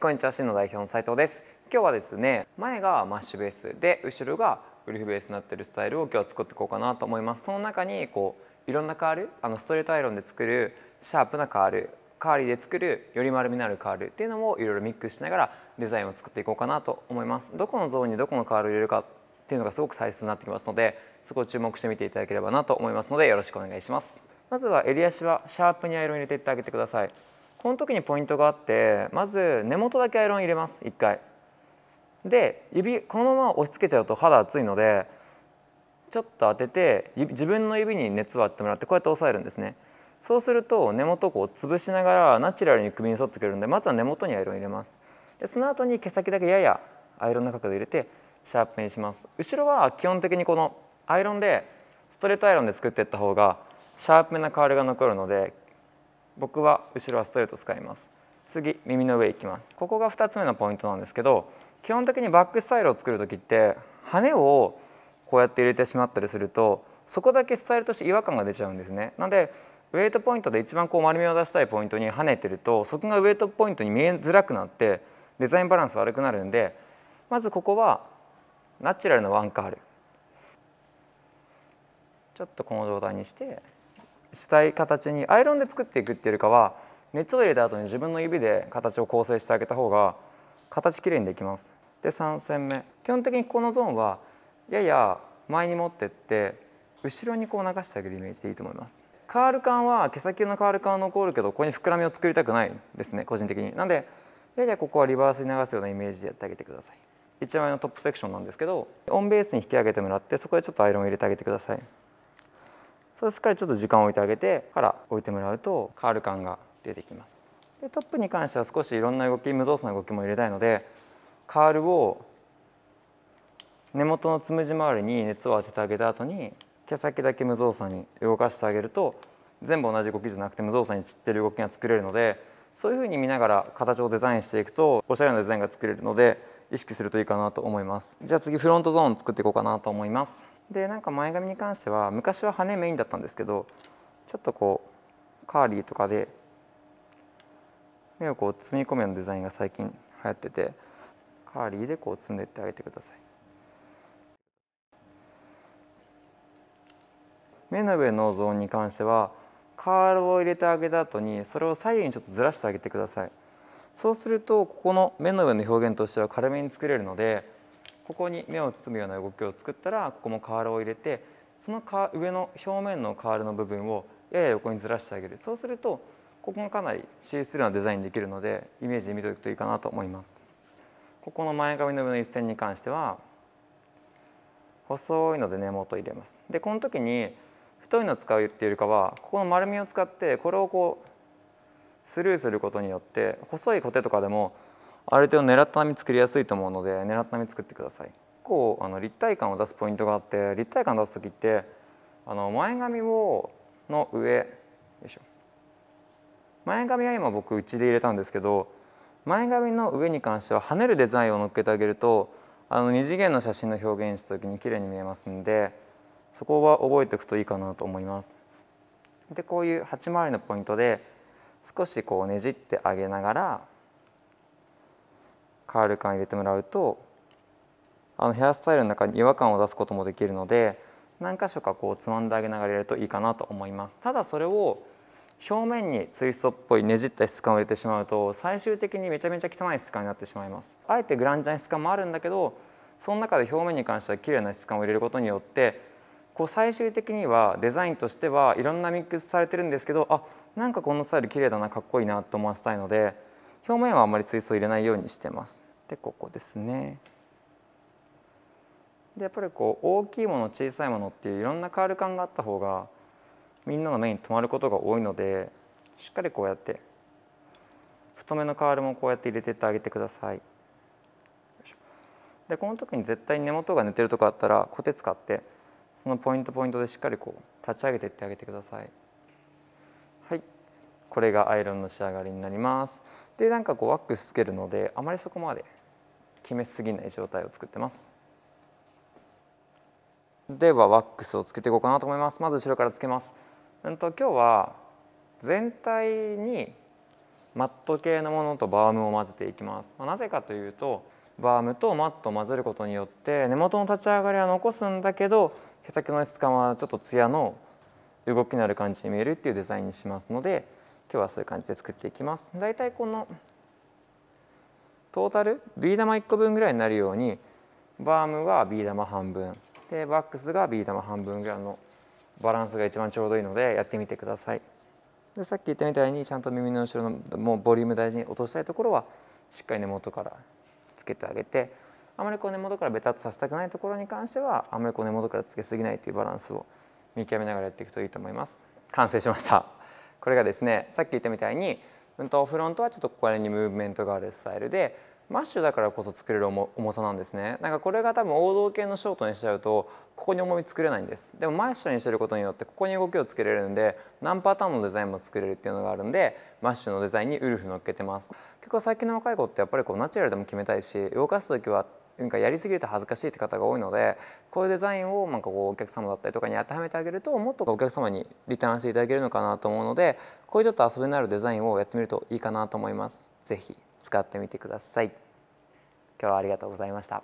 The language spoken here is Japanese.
こんにちは、真の代表の斉藤です。今日はですね、前がマッシュベースで、後ろがウルフベースになってるスタイルを今日は作っていこうかなと思います。その中にこういろんなカール、あのストレートアイロンで作るシャープなカール、カーリーで作るより丸みのあるカールっていうのもいろいろミックスしながらデザインを作っていこうかなと思います。どこのゾーンにどこのカールを入れるかっていうのがすごく大切になってきますので、そこを注目してみていただければなと思いますので、よろしくお願いします。まずは襟足はシャープにアイロン入れていってあげてください。この時にポイントがあってまず根元だけアイロン入れます1回で指このまま押し付けちゃうと肌熱いのでちょっと当てて自分の指に熱を当ててもらってこうやって押さえるんですねそうすると根元をこう潰しながらナチュラルに首に沿ってくれるんでまずは根元にアイロン入れますでその後に毛先だけややアイロンの角度入れてシャープにします後ろは基本的にこのアイロンでストレートアイロンで作っていった方がシャープなカールが残るので僕は後ろはストレート使います次耳の上いきますここが2つ目のポイントなんですけど基本的にバックスタイルを作る時って羽をこうやって入れてしまったりするとそこだけスタイルとして違和感が出ちゃうんですねなのでウェイトポイントで一番こう丸みを出したいポイントに跳ねてるとそこがウェイトポイントに見えづらくなってデザインバランス悪くなるんでまずここはナチュラルのワンカールちょっとこの状態にしてしたい形にアイロンで作っていくっていうよりかは熱を入れた後に自分の指で形を構成してあげた方が形きれいにできます。で3線目基本的にこのゾーンはやや前に持ってって後ろにこう流してあげるイメージでいいと思います。カール感は毛先のカール感は残るけどここに膨らみを作りたくないですね個人的に。なんでややここはリバースに流すようなイメージでやってあげてください。1枚のトップセクションなんですけどオンベースに引き上げてもらってそこでちょっとアイロンを入れてあげてください。そうすっかりちょっと時間を置いてあげてから置いてもらうとカール感が出てきますでトップに関しては少しいろんな動き無造作な動きも入れたいのでカールを根元のつむじ周りに熱を当ててあげた後に毛先だけ無造作に動かしてあげると全部同じ動きじゃなくて無造作に散ってる動きが作れるのでそういうふうに見ながら形をデザインしていくとおしゃれなデザインが作れるので意識するといいかなと思いますじゃあ次フロントゾーン作っていこうかなと思いますでなんか前髪に関しては昔は羽メインだったんですけどちょっとこうカーリーとかで目をこう積み込むようなデザインが最近流行っててカーリーでこう積んでいってあげてください。目の上のゾーンに関してはカールを入れてあげた後にそれを左右にちょっとずらしてあげてくださいそうするとここの目の上の表現としては軽めに作れるのでここに目を包むような動きを作ったらここもカールを入れてそのか上の表面のカールの部分をやや横にずらしてあげるそうするとここもかなりシースルーなデザインできるのでイメージで見ておくといいかなと思いますここの前髪の上の一線に関しては細いので根元入れますでこの時に太いのを使うっていうよりかはここの丸みを使ってこれをこうスルーすることによって細いコテとかでもある程度狙った波作りやすいと思うので狙った波作ってください構あの立体感を出すポイントがあって立体感出す時ってあの前髪をの上よいしょ前髪は今僕内で入れたんですけど前髪の上に関しては跳ねるデザインを乗っけてあげるとあの二次元の写真の表現した時に綺麗に見えますんでそこは覚えておくといいかなと思います。でこういう鉢回りのポイントで少しこうねじってあげながらカール感入れてもらうとあのヘアスタイルの中に違和感を出すこともできるので何箇所かこうつまんであげながら入れるといいかなと思いますただそれを表面にツイストっぽいねじった質感を入れてしまうと最終的にめちゃめちゃ汚い質感になってしまいますあえてグランジャン質感もあるんだけどその中で表面に関しては綺麗な質感を入れることによってこう最終的にはデザインとしてはいろんなミックスされてるんですけどあなんかこのスタイル綺麗だなかっこいいなと思わせたいので表面はあまりツイ入れないようにしてます。でここですね。でやっぱりこう大きいもの小さいものっていういろんなカール感があった方がみんなの目に留まることが多いのでしっかりこうやって太めのカールもこうやって入れてってあげてください。でこの時に絶対に根元が寝てるとこあったらコテ使ってそのポイントポイントでしっかりこう立ち上げてってあげてください。はい、これがアイロンの仕上がりになります。でなんかこうワックスつけるのであまりそこまで決めすぎない状態を作ってますではワックスをつけていこうかなと思いますまず後ろからつけますうんと今日は全体にマット系のものとバームを混ぜていきます、まあ、なぜかというとバームとマットを混ぜることによって根元の立ち上がりは残すんだけど毛先の質感はちょっとツヤの動きのある感じに見えるっていうデザインにしますので今日はそういう感じで作っていきます。だいたいこのトータルビー玉1個分ぐらいになるようにバームはビー玉半分でバックスがビー玉半分ぐらいのバランスが一番ちょうどいいのでやってみてください。でさっき言ったみたいにちゃんと耳の後ろのもうボリューム大事に落としたいところはしっかり根元からつけてあげてあまりこう根元からベタッとさせたくないところに関してはあまりこう根元からつけすぎないというバランスを見極めながらやっていくといいと思います。完成しましたこれがですねさっき言ったみたいに、うん、とフロントはちょっとここら辺にムーブメントがあるスタイルでマッシュだからこそ作れる重さなんですねなんかこれが多分王道系のショートにしちゃうとここに重み作れないんですでもマッシュにしてることによってここに動きをつけれるんで何パターンのデザインも作れるっていうのがあるんでマッシュのデザインにウルフ乗っけてます結構最近の若い子ってやっぱりこうナチュラルでも決めたいし動かす時はなんかやりすぎると恥ずかしいって方が多いのでこういうデザインをなんかこうお客様だったりとかに当てはめてあげるともっとお客様にリターンしていただけるのかなと思うのでこういうちょっと遊びのあるデザインをやってみるといいかなと思います。ぜひ使ってみてください。今日はありがとうございました。